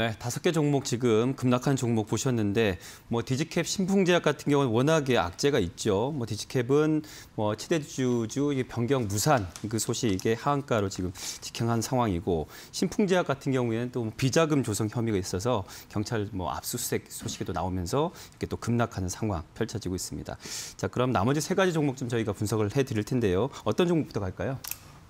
네, 다섯 개 종목 지금 급락한 종목 보셨는데 뭐 디지캡 신풍제약 같은 경우는 워낙에 악재가 있죠. 뭐 디지캡은 뭐 치대주주 변경 무산 그 소식 이게 하한가로 지금 직행한 상황이고 신풍제약 같은 경우에는 또 비자금 조성 혐의가 있어서 경찰 뭐 압수수색 소식에도 나오면서 이렇게 또 급락하는 상황 펼쳐지고 있습니다. 자, 그럼 나머지 세 가지 종목 좀 저희가 분석을 해드릴 텐데요. 어떤 종목부터 갈까요?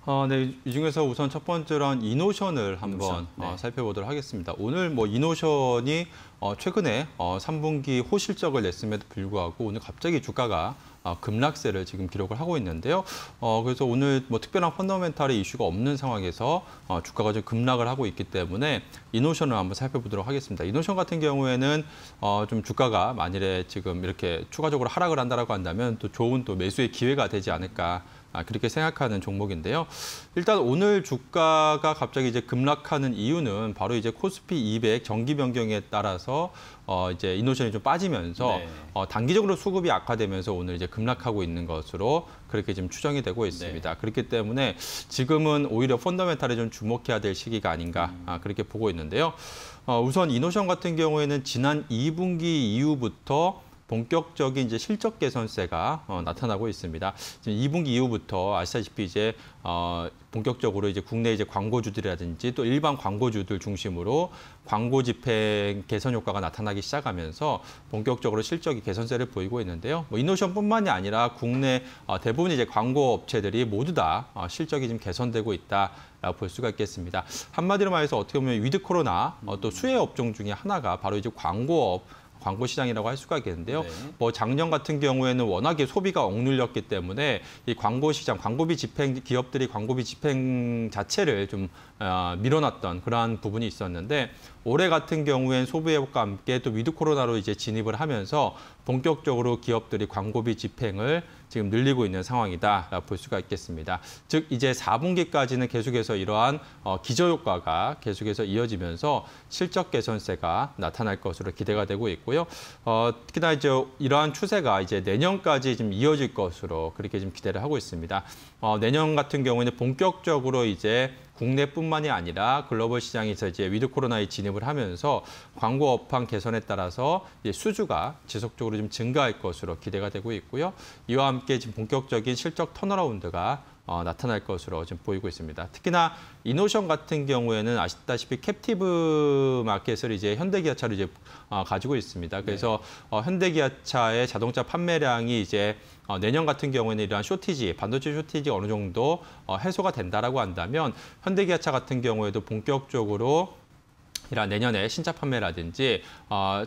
어, 네, 이 중에서 우선 첫 번째로 한 이노션을 한번 어, 네. 어, 살펴보도록 하겠습니다. 오늘 뭐 이노션이 어, 최근에 어, 3분기 호실적을 냈음에도 불구하고 오늘 갑자기 주가가 어, 급락세를 지금 기록을 하고 있는데요. 어, 그래서 오늘 뭐 특별한 펀더멘탈의 이슈가 없는 상황에서 어, 주가가 지금 급락을 하고 있기 때문에 이노션을 한번 살펴보도록 하겠습니다. 이노션 같은 경우에는 어, 좀 주가가 만일에 지금 이렇게 추가적으로 하락을 한다라고 한다면 또 좋은 또 매수의 기회가 되지 않을까 아, 그렇게 생각하는 종목인데요. 일단 오늘 주가가 갑자기 이제 급락하는 이유는 바로 이제 코스피 200 정기 변경에 따라서 어 이제 이노션이좀 빠지면서 네. 어 단기적으로 수급이 악화되면서 오늘 이제 급락하고 있는 것으로 그렇게 지금 추정이 되고 있습니다. 네. 그렇기 때문에 지금은 오히려 펀더멘탈에 좀 주목해야 될 시기가 아닌가 음. 아, 그렇게 보고 있는데요. 어 우선 이노션 같은 경우에는 지난 2분기 이후부터 본격적인 이제 실적 개선세가 어, 나타나고 있습니다. 지금 2분기 이후부터 아시다시피 이제 어, 본격적으로 이제 국내 이제 광고주들이라든지 또 일반 광고주들 중심으로 광고 집행 개선 효과가 나타나기 시작하면서 본격적으로 실적이 개선세를 보이고 있는데요. 뭐 이노션뿐만이 아니라 국내 어, 대부분 이제 광고 업체들이 모두 다 어, 실적이 지금 개선되고 있다. 라고 볼 수가 있겠습니다. 한마디로 말해서 어떻게 보면 위드 코로나 어, 또 수혜 업종 중에 하나가 바로 이제 광고업 광고 시장이라고 할 수가 있겠는데요. 네. 뭐 작년 같은 경우에는 워낙에 소비가 억눌렸기 때문에 이 광고 시장, 광고비 집행 기업들이 광고비 집행 자체를 좀 어, 밀어놨던 그러한 부분이 있었는데 올해 같은 경우엔 소비 회복과 함께 또 위드 코로나로 이제 진입을 하면서 본격적으로 기업들이 광고비 집행을 지금 늘리고 있는 상황이다 라고볼 수가 있겠습니다. 즉 이제 4분기까지는 계속해서 이러한 어, 기저효과가 계속해서 이어지면서 실적 개선세가 나타날 것으로 기대가 되고 있고요. 어, 특히나 이제 이러한 추세가 이제 내년까지 지금 이어질 것으로 그렇게 좀 기대를 하고 있습니다. 어, 내년 같은 경우에는 본격적으로 이제 국내뿐만이 아니라 글로벌 시장에서 이제 위드 코로나에 진입을 하면서 광고 업황 개선에 따라서 이제 수주가 지속적으로 좀 증가할 것으로 기대가 되고 있고요. 이와 함께 지금 본격적인 실적 턴어라운드가 어, 나타날 것으로 지금 보이고 있습니다. 특히나 이노션 같은 경우에는 아시다시피 캡티브 마켓을 이제 현대기아차를 이제 어, 가지고 있습니다. 네. 그래서 네. 어, 현대기아차의 자동차 판매량이 이제 어, 내년 같은 경우에는 이러한 쇼티지, 반도체 쇼티지 어느 정도 어, 해소가 된다라고 한다면 현대기아차 같은 경우에도 본격적으로 이런 내년에 신차 판매라든지 어,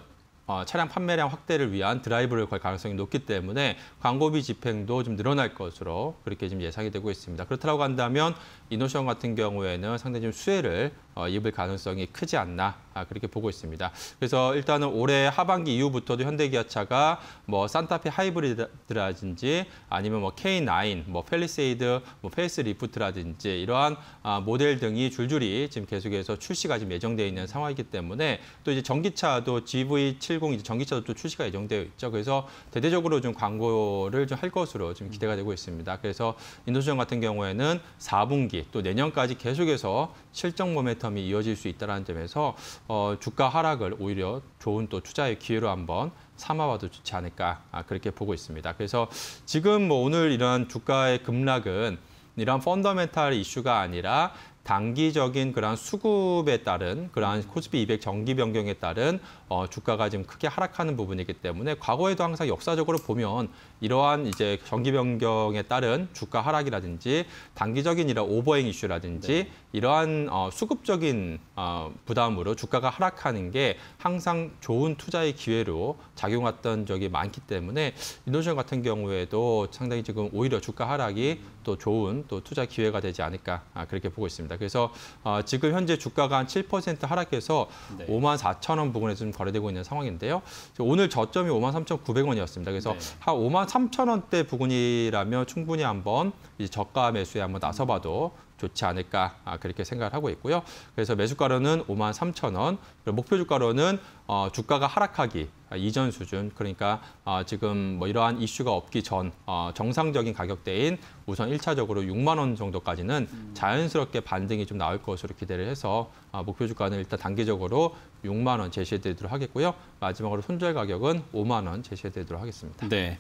어, 차량 판매량 확대를 위한 드라이브를 걸 가능성이 높기 때문에 광고비 집행도 좀 늘어날 것으로 그렇게 지금 예상이 되고 있습니다. 그렇다고 한다면 이노션 같은 경우에는 상당히 좀 수혜를 어, 입을 가능성이 크지 않나 아, 그렇게 보고 있습니다. 그래서 일단은 올해 하반기 이후부터도 현대기아차가 뭐 산타페 하이브리드라든지 아니면 뭐 K9, 뭐 펠리세이드, 뭐 페이스리프트라든지 이러한 아, 모델 등이 줄줄이 지금 계속해서 출시가 지금 예정되어 있는 상황이기 때문에 또 이제 전기차도 GV70 이제 전기차도 또 출시가 예정되어 있죠. 그래서 대대적으로 좀 광고를 좀 할 것으로 지금 기대가 되고 있습니다. 그래서 인도수정 같은 경우에는 4분기 또 내년까지 계속해서 실적 모멘트 모멘텀이 이어질 수 있다는 점에서 어, 주가 하락을 오히려 좋은 또 투자의 기회로 한번 삼아봐도 좋지 않을까 아, 그렇게 보고 있습니다. 그래서 지금 뭐 오늘 이런 주가의 급락은 이런 펀더멘탈 이슈가 아니라 단기적인 그러한 수급에 따른 그러한 코스피 200 정기 변경에 따른 어, 주가가 지금 크게 하락하는 부분이기 때문에 과거에도 항상 역사적으로 보면 이러한 이제 정기 변경에 따른 주가 하락이라든지 단기적인 이런 오버행 이슈라든지 네. 이러한 어, 수급적인 어, 부담으로 주가가 하락하는 게 항상 좋은 투자의 기회로 작용했던 적이 많기 때문에 인도시장 같은 경우에도 상당히 지금 오히려 주가 하락이 또 좋은 또 투자 기회가 되지 않을까 아, 그렇게 보고 있습니다. 있습니다. 그래서 어, 지금 현재 주가가 한 7% 하락해서 네. 5만 4천 원 부근에 지금 거래되고 있는 상황인데요. 오늘 저점이 5만 3,900원이었습니다. 그래서 네. 한 5만 3천 원대 부근이라면 충분히 한번 이제 저가 매수에 한번 나서봐도 좋지 않을까 아, 그렇게 생각을 하고 있고요. 그래서 매수가로는 5만 3천 원, 목표 주가로는 어, 주가가 하락하기 아, 이전 수준 그러니까 아, 지금 뭐 이러한 이슈가 없기 전 아, 정상적인 가격대인 우선 1차적으로 6만 원 정도까지는 자연스럽게 반등이 좀 나올 것으로 기대를 해서 목표 주가는 일단 단기적으로 6만 원 제시해드리도록 하겠고요. 마지막으로 손절 가격은 5만 원 제시해드리도록 하겠습니다. 네,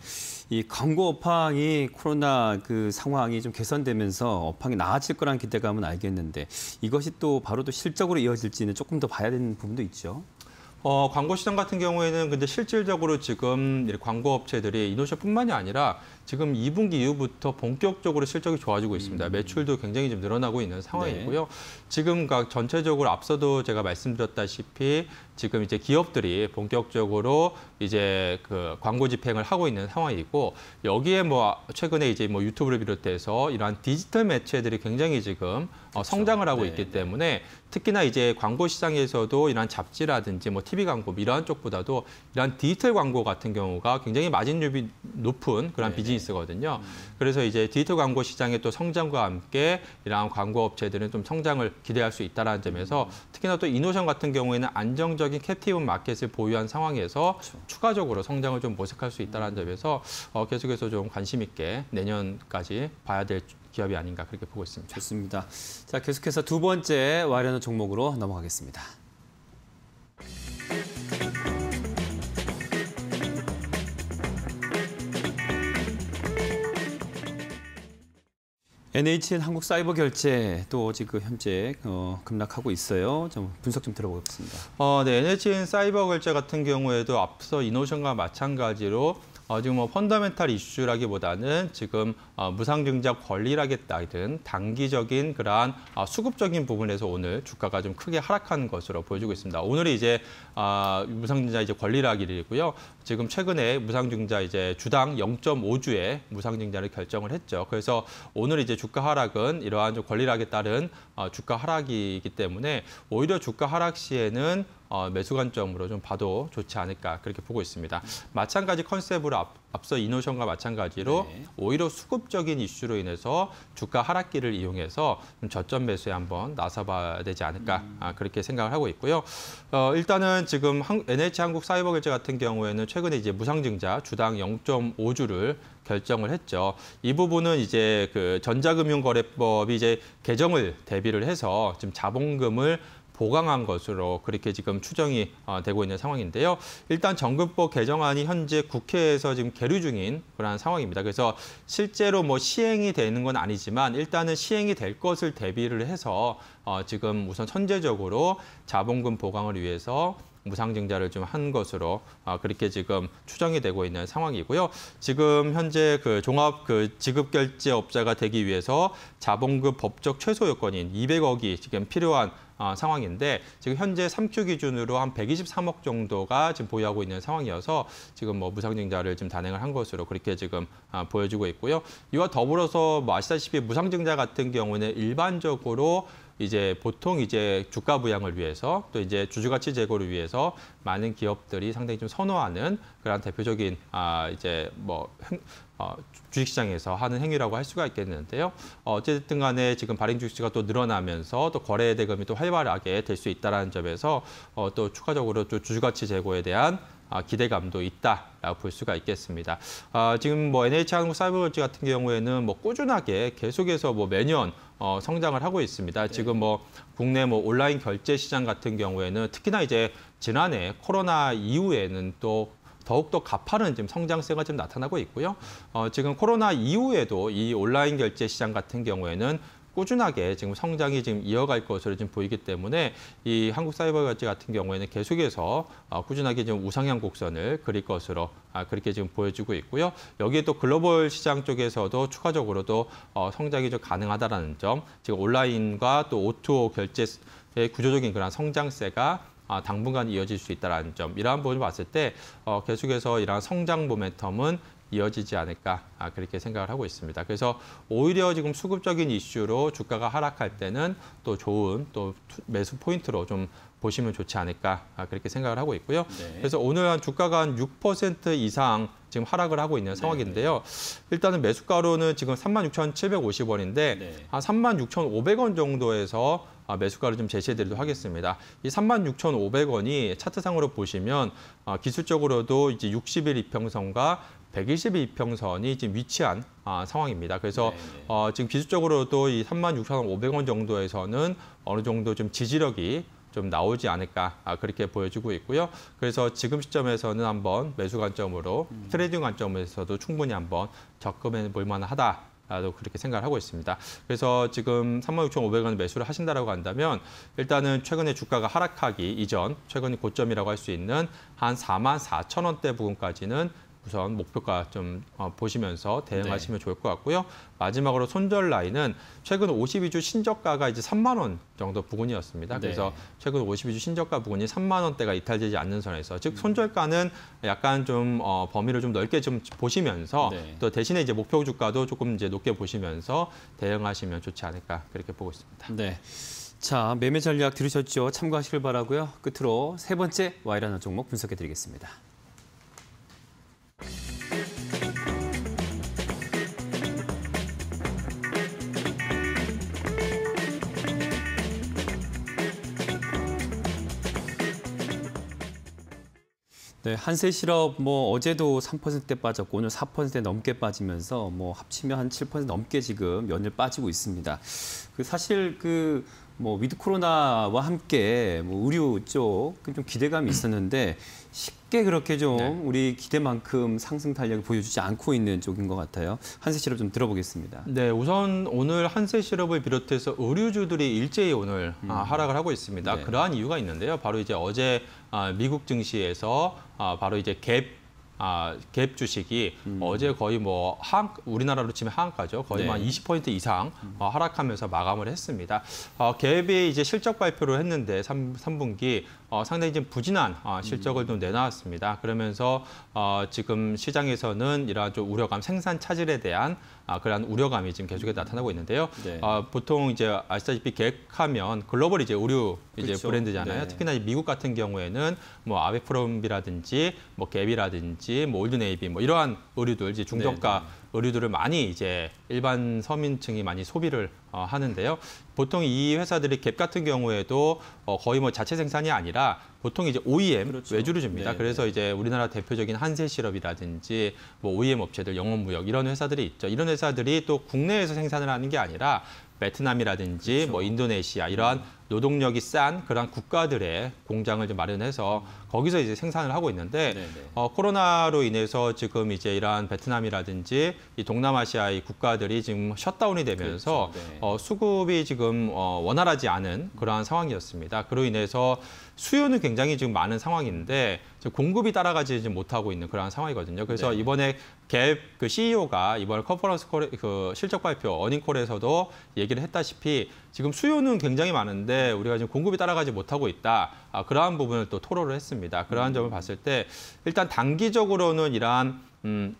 이 광고 업황이 코로나 그 상황이 좀 개선되면서 업황이 나아질 거란 기대감은 알겠는데 이것이 또 바로 또 실적으로 이어질지는 조금 더 봐야 되는 부분도 있죠. 어, 광고 시장 같은 경우에는 근데 실질적으로 지금 광고 업체들이 이노쇼뿐만이 아니라 지금 2분기 이후부터 본격적으로 실적이 좋아지고 있습니다. 음. 매출도 굉장히 좀 늘어나고 있는 상황이고요. 네. 지금 전체적으로 앞서도 제가 말씀드렸다시피 지금 이제 기업들이 본격적으로 이제 그 광고 집행을 하고 있는 상황이고 여기에 뭐 최근에 이제 뭐 유튜브를 비롯해서 이러한 디지털 매체들이 굉장히 지금 어 그렇죠. 성장을 하고 네. 있기 네. 때문에 특히나 이제 광고 시장에서도 이러한 잡지라든지 뭐 TV 광고 뭐 이러한 쪽보다도 이러한 디지털 광고 같은 경우가 굉장히 마진율이 높은 그런 네, 네. 비즈니스거든요. 음. 그래서 이제 디지털 광고 시장의 또 성장과 함께 이러한 광고 업체들은 좀 성장을 기대할 수 있다라는 점에서 음. 특히나 또 이노션 같은 경우에는 안정적 안정적인 캡티브 마켓을 보유한 상황에서 그렇죠. 추가적으로 성장을 좀 모색할 수 있다는 점에서 어, 계속해서 좀 관심 있게 내년까지 봐야 될 기업이 아닌가 그렇게 보고 있습니다. 좋습니다. 자, 계속해서 두 번째 와련한 종목으로 넘어가겠습니다. NHN 한국 사이버 결제 또 지금 그 현재 어, 급락하고 있어요. 좀 분석 좀 들어보겠습니다. 어, 네, NHN 사이버 결제 같은 경우에도 앞서 이노션과 마찬가지로 어, 지금 뭐 펀더멘탈 이슈라기보다는 지금 어, 무상증자 권리라기다든 단기적인 그러한 어, 수급적인 부분에서 오늘 주가가 좀 크게 하락한 것으로 보여지고 있습니다. 오늘이 이제 아, 무상증자 이제 권리락일이고요. 지금 최근에 무상증자 이제 주당 0.5주에 무상증자를 결정을 했죠. 그래서 오늘 이제 주가 하락은 이러한 권리락에 따른 어, 주가 하락이기 때문에 오히려 주가 하락 시에는 어, 매수 관점으로 좀 봐도 좋지 않을까 그렇게 보고 있습니다. 마찬가지 컨셉으로 앞, 서 이노션과 마찬가지로 네. 오히려 수급적인 이슈로 인해서 주가 하락기를 이용해서 저점 매수에 한번 나서봐야 되지 않을까 음. 아, 그렇게 생각을 하고 있고요. 어, 일단은 지금 NH 한국 사이버 결제 같은 경우에는 최근에 이제 무상증자 주당 0.5주를 결정을 했죠. 이 부분은 이제 그 전자금융거래법이 이제 개정을 대비를 해서 지금 자본금을 보강한 것으로 그렇게 지금 추정이 어, 되고 있는 상황인데요. 일단 정급법 개정안이 현재 국회에서 지금 계류 중인 그러한 상황입니다. 그래서 실제로 뭐 시행이 되는 건 아니지만 일단은 시행이 될 것을 대비를 해서 어, 지금 우선 선제적으로 자본금 보강을 위해서 무상증자를 좀 한 것으로 아, 그렇게 지금 추정이 되고 있는 상황이고요. 지금 현재 그 종합 그 지급 결제 업자가 되기 위해서 자본급 법적 최소 요건인 200억이 지금 필요한 어, 상황인데 지금 현재 3Q 기준으로 한 123억 정도가 지금 보유하고 있는 상황이어서 지금 뭐 무상증자를 지금 단행을 한 것으로 그렇게 지금 어, 보여지고 있고요. 이와 더불어서 뭐 아시다시피 무상증자 같은 경우는 일반적으로 이제 보통 이제 주가 부양을 위해서 또 이제 주주가치 제고를 위해서 많은 기업들이 상당히 좀 선호하는 그런 대표적인 아 이제 뭐 행, 어, 주식시장에서 하는 행위라고 할 수가 있겠는데요. 어, 어쨌든 간에 지금 발행 주식수가 또 늘어나면서 또 거래 대금이 또 활발하게 될 수 있다는 점에서 어, 또 추가적으로 또 주주가치 제고에 대한 아, 기대감도 있다라고 볼 수가 있겠습니다. 아, 지금 뭐 NH 한국 사이버월즈 같은 경우에는 뭐 꾸준하게 계속해서 뭐 매년 어, 성장을 하고 있습니다. 네. 지금 뭐 국내 뭐 온라인 결제 시장 같은 경우에는 특히나 이제 지난해 코로나 이후에는 또 더욱더 가파른 지금 성장세가 지금 나타나고 있고요. 어, 지금 코로나 이후에도 이 온라인 결제 시장 같은 경우에는 꾸준하게 지금 성장이 지금 이어갈 것으로 지금 보이기 때문에 이 한국 사이버 가치 같은 경우에는 계속해서 어, 꾸준하게 지금 우상향 곡선을 그릴 것으로 아, 그렇게 지금 보여지고 있고요. 여기에 또 글로벌 시장 쪽에서도 추가적으로도 어, 성장이 좀 가능하다라는 점, 지금 온라인과 또 O2O 결제의 구조적인 그런 성장세가 아, 당분간 이어질 수 있다는 점 이러한 부분을 봤을 때 어, 계속해서 이러한 성장 모멘텀은 이어지지 않을까 아, 그렇게 생각을 하고 있습니다. 그래서 오히려 지금 수급적인 이슈로 주가가 하락할 때는 또 좋은 또 매수 포인트로 좀 보시면 좋지 않을까 아, 그렇게 생각을 하고 있고요. 네. 그래서 오늘 한 주가가 한 6% 이상 지금 하락을 하고 있는 네. 상황인데요. 네. 일단은 매수가로는 지금 36,750원인데 네. 한 36,500원 정도에서 아, 매수가를 좀 제시해드리도록 하겠습니다. 이 36,500원이 차트상으로 보시면 기술적으로도 이제 60일 이평선과 122평선이 지금 위치한 아, 상황입니다. 그래서 네, 네. 어, 지금 기술적으로도 이 36,500원 정도에서는 어느 정도 좀 지지력이 좀 나오지 않을까 아, 그렇게 보여지고 있고요. 그래서 지금 시점에서는 한번 매수 관점으로 음. 트레이딩 관점에서도 충분히 한번 적금해볼 만하다. 나도 그렇게 생각을 하고 있습니다. 그래서 지금 36,500원 매수를 하신다라고 한다면 일단은 최근에 주가가 하락하기 이전 최근 고점이라고 할 수 있는 한 44,000원대 부근까지는 우선 목표가 좀 어, 보시면서 대응하시면 네. 좋을 것 같고요. 마지막으로 손절 라인은 최근 52주 신저가가 이제 3만 원 정도 부근이었습니다. 네. 그래서 최근 52주 신저가 부근이 3만 원대가 이탈되지 않는 선에서 즉 음. 손절가는 약간 좀 어, 범위를 좀 넓게 좀 보시면서 네. 또 대신에 이제 목표 주가도 조금 이제 높게 보시면서 대응하시면 좋지 않을까 그렇게 보고 있습니다. 네. 자, 매매 전략 들으셨죠? 참고하시길 바라고요. 끝으로 세 번째 와이라는 종목 분석해 드리겠습니다. 네, 한세 실업 뭐 어제도 3%대 빠졌고 오늘 4% 넘게 빠지면서 뭐 합치면 한 7% 넘게 지금 연일 빠지고 있습니다. 그 사실 그뭐 위드 코로나와 함께 뭐 의료 쪽좀 기대감이 있었는데 쉽게 그렇게 좀 네. 우리 기대만큼 상승 탄력을 보여주지 않고 있는 쪽인 것 같아요. 한세 시럽 좀 들어보겠습니다. 네, 우선 오늘 한세 시럽을 비롯해서 의류주들이 일제히 오늘 아, 음. 하락을 하고 있습니다. 네. 그러한 이유가 있는데요. 바로 이제 어제 아, 미국 증시에서 아, 바로 이제 갭 아, 갭 주식이 음. 어제 거의 뭐한 우리나라로 치면 한가죠 거의 네. 뭐 한20% 이상 음. 어, 하락하면서 마감을 했습니다. 어, 갭이 이제 실적 발표를 했는데 3, 3분기 어, 상당히 좀 부진한 어, 실적을 좀 내놨습니다. 그러면서 어, 지금 시장에서는 이러한 좀 우려감, 생산 차질에 대한 아, 그러한 우려감이 지금 계속 나타나고 있는데요. 네. 어, 보통 이제 아시다시피 계획하면 글로벌 이제 의류 그렇죠. 브랜드잖아요. 네. 특히나 미국 같은 경우에는 뭐 아베프롬비라든지 뭐 갭이라든지 뭐 올드네이비 뭐 이러한 의류들 이제 중저가 네, 네. 의류들을 많이 이제 일반 서민층이 많이 소비를 어, 하는데요. 보통 이 회사들이 갭 같은 경우에도 어, 거의 뭐 자체 생산이 아니라 보통 이제 OEM 그렇죠. 외주를 줍니다. 네, 그래서 네. 이제 우리나라 대표적인 한세 시럽이라든지 뭐 OEM 업체들 영업 무역 이런 회사들이 있죠. 이런 회사들이 또 국내에서 생산을 하는 게 아니라 베트남이라든지 뭐 그렇죠. 뭐 인도네시아 이러한 노동력이 싼 그런 국가들의 공장을 좀 마련해서 거기서 이제 생산을 하고 있는데 네, 네. 어, 코로나로 인해서 지금 이제 이러한 베트남이라든지 이 동남아시아의 국가들이 지금 셧다운이 되면서 그렇죠. 네. 어, 수급이 지금 어, 원활하지 않은 그러한 상황이었습니다. 그로 인해서 수요는 굉장히 지금 많은 상황인데 공급이 따라가지 못하고 있는 그러한 상황이거든요. 그래서 네. 이번에 갭 그 CEO가 이번 컨퍼런스 콜, 그 실적 발표 어닝콜에서도 얘기를 했다시피 지금 수요는 굉장히 많은데 있는데 네, 우리가 지금 공급이 따라가지 못하고 있다. 아, 그러한 부분을 또 토로를 했습니다. 그러한 점을 봤을 때 일단 단기적으로는 이러한 음,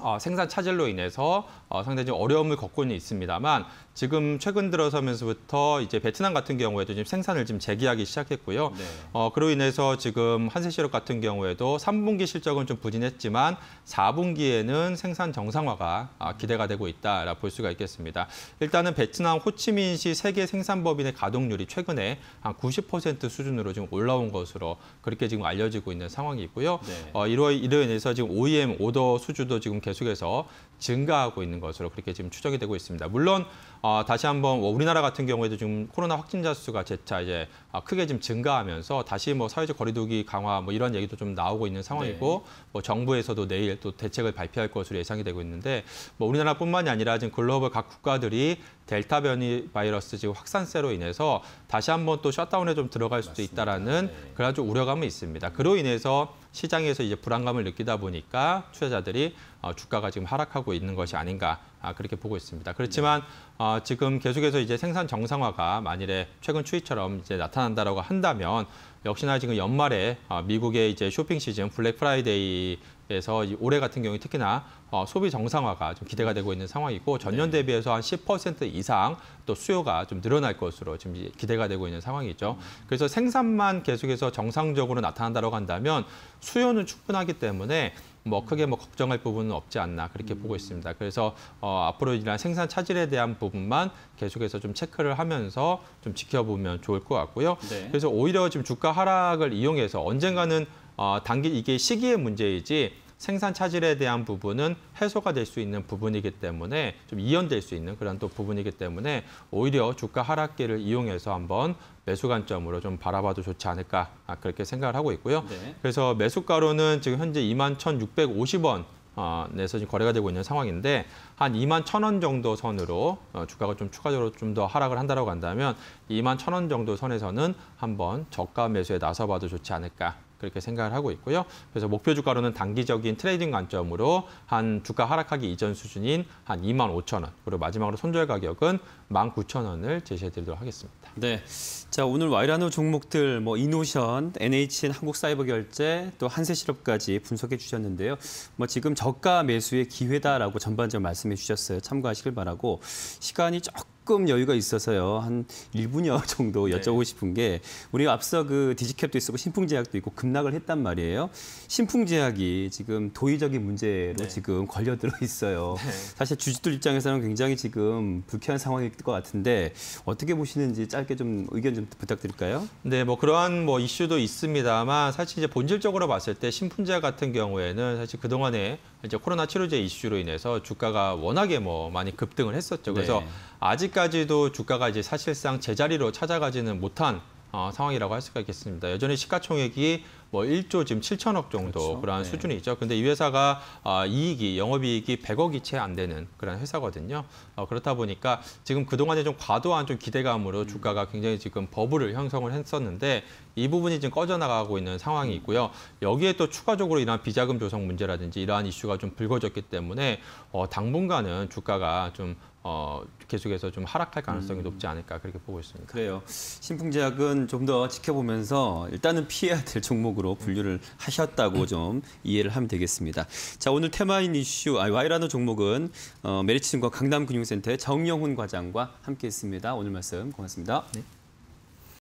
어, 생산 차질로 인해서 어, 상당히 좀 어려움을 겪고는 있습니다만 지금 최근 들어서면서부터 이제 베트남 같은 경우에도 지금 생산을 지금 재개하기 시작했고요. 네. 어, 그로 인해서 지금 한세시럽 같은 경우에도 3분기 실적은 좀 부진했지만 4분기에는 생산 정상화가 아, 기대가 되고 있다라 볼 수가 있겠습니다. 일단은 베트남 호치민시 세계 생산법인의 가동률이 최근에 한 90% 수준으로 지금 올라온 것으로 그렇게 지금 알려지고 있는 상황이고요. 있 네. 어, 이로, 이로 인해서 지금 OEM 오더 수주도 지금 계속해서 증가하고 있는 것으로 그렇게 지금 추정이 되고 있습니다. 물론 어, 다시 한번 뭐 우리나라 같은 경우에도 지금 코로나 확진자 수가 재차 이제 아, 크게 지금 증가하면서 다시 뭐 사회적 거리두기 강화 뭐 이런 얘기도 좀 나오고 있는 상황이고 네. 뭐 정부에서도 내일 또 대책을 발표할 것으로 예상이 되고 있는데 뭐 우리나라뿐만이 아니라 지금 글로벌 각 국가들이 델타 변이 바이러스 지금 확산세로 인해서 다시 한번 또 셧다운에 좀 들어갈 수도 맞습니다. 있다라는 네. 그런 좀우려감은 있습니다. 그로 인해서 시장에서 이제 불안감을 느끼다 보니까 투자자들이 어, 주가가 지금 하락하고 있는 것이 아닌가 아, 그렇게 보고 있습니다. 그렇지만 네. 어, 지금 계속해서 이제 생산 정상화가 만일에 최근 추이처럼 이제 나타난다라고 한다면 역시나 지금 연말에 어, 미국의 이제 쇼핑 시즌 블랙 프라이데이 에서 올해 같은 경우 에 특히나 어, 소비 정상화가 좀 기대가 되고 있는 상황이고 전년 네. 대비해서 한 10% 이상 또 수요가 좀 늘어날 것으로 지금 기대가 되고 있는 상황이죠. 음. 그래서 생산만 계속해서 정상적으로 나타난다고 한다면 수요는 충분하기 때문에 뭐 음. 크게 뭐 걱정할 부분은 없지 않나 그렇게 음. 보고 있습니다. 그래서 어, 앞으로 이어난 생산 차질에 대한 부분만 계속해서 좀 체크를 하면서 좀 지켜보면 좋을 것 같고요. 네. 그래서 오히려 지금 주가 하락을 이용해서 언젠가는 어, 단기 이게 시기의 문제이지 생산 차질에 대한 부분은 해소가 될 수 있는 부분이기 때문에 좀 이연될 수 있는 그런 또 부분이기 때문에 오히려 주가 하락기를 이용해서 한번 매수 관점으로 좀 바라봐도 좋지 않을까 아, 그렇게 생각을 하고 있고요. 네. 그래서 매수가로는 지금 현재 21,650원 어, 내서 지금 거래가 되고 있는 상황인데 한 2만 1,000원 정도 선으로 어, 주가가 좀 추가적으로 좀 더 하락을 한다고 한다면 2만 1,000원 정도 선에서는 한번 저가 매수에 나서봐도 좋지 않을까 그렇게 생각을 하고 있고요. 그래서 목표 주가로는 단기적인 트레이딩 관점으로 한 주가 하락하기 이전 수준인 한 2만 5천 원, 그리고 마지막으로 손절 가격은 1만 9천 원을 제시해드리도록 하겠습니다. 네, 자 오늘 와이라노 종목들 뭐 이노션, NHN 한국사이버결제, 또 한세실업까지 분석해 주셨는데요. 뭐 지금 저가 매수의 기회다라고 전반적으로 말씀해 주셨어요. 참고하시길 바라고 시간이 조금 조금 여유가 있어서요. 한 1분여 정도 네. 여쭤보고 싶은 게 우리가 앞서 그 디지캡도 있었고 신풍제약도 있고 급락을 했단 말이에요. 신풍제약이 지금 도의적인 문제로 네. 지금 걸려들어 있어요. 네. 사실 주주들 입장에서는 굉장히 지금 불쾌한 상황일 것 같은데 어떻게 보시는지 짧게 좀 의견 좀 부탁드릴까요? 네, 뭐 그러한 뭐 이슈도 있습니다만 사실 이제 본질적으로 봤을 때 신풍제약 같은 경우에는 사실 그동안에 이제 코로나 치료제 이슈로 인해서 주가가 워낙에 뭐 많이 급등을 했었죠. 그래서 네. 아직까지도 주가가 이제 사실상 제자리로 찾아가지는 못한 어, 상황이라고 할 수가 있겠습니다. 여전히 시가총액이 뭐 1조 지금 7천억 정도 그렇죠. 그러한 네. 수준이죠. 근데 이 회사가 어, 이익이 영업이익이 100억이 채 안 되는 그런 회사거든요. 어, 그렇다 보니까 지금 그동안에 좀 과도한 좀 기대감으로 음. 주가가 굉장히 지금 버블을 형성을 했었는데 이 부분이 지금 꺼져나가고 있는 상황이 있고요. 여기에 또 추가적으로 이러한 비자금 조성 문제라든지 이러한 이슈가 좀 불거졌기 때문에 어, 당분간은 주가가 좀 어, 계속해서 좀 하락할 가능성이 음. 높지 않을까 그렇게 보고 있습니다. 그래요. 신풍제약은 좀 더 지켜보면서 일단은 피해야 될 종목으로 분류를 하셨다고 좀 이해를 하면 되겠습니다. 자 오늘 테마인 이슈 와이라는 종목은 어, 메리츠증권 강남금융센터의 정영훈 과장과 함께했습니다. 오늘 말씀 고맙습니다. 네.